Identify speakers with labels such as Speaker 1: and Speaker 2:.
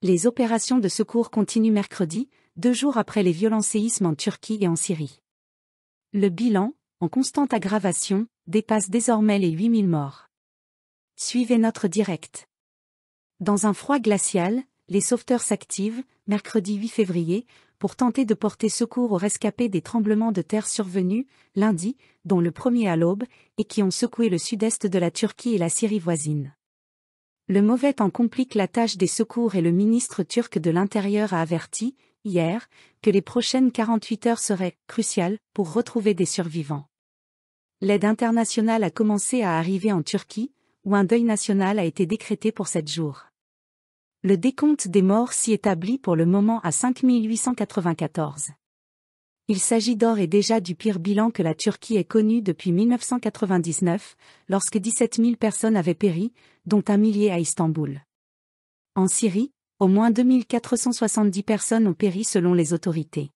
Speaker 1: Les opérations de secours continuent mercredi, deux jours après les violents séismes en Turquie et en Syrie. Le bilan, en constante aggravation, dépasse désormais les 8000 morts. Suivez notre direct. Dans un froid glacial, les sauveteurs s'activent, mercredi 8 février, pour tenter de porter secours aux rescapés des tremblements de terre survenus, lundi, dont le premier à l'aube, et qui ont secoué le sud-est de la Turquie et la Syrie voisine. Le mauvais temps complique la tâche des secours et le ministre turc de l'Intérieur a averti, hier, que les prochaines 48 heures seraient cruciales pour retrouver des survivants. L'aide internationale a commencé à arriver en Turquie, où un deuil national a été décrété pour sept jours. Le décompte des morts s'y établit pour le moment à 5894. Il s'agit d'or et déjà du pire bilan que la Turquie ait connu depuis 1999, lorsque 17 000 personnes avaient péri, dont un millier à Istanbul. En Syrie, au moins 2470 personnes ont péri selon les autorités.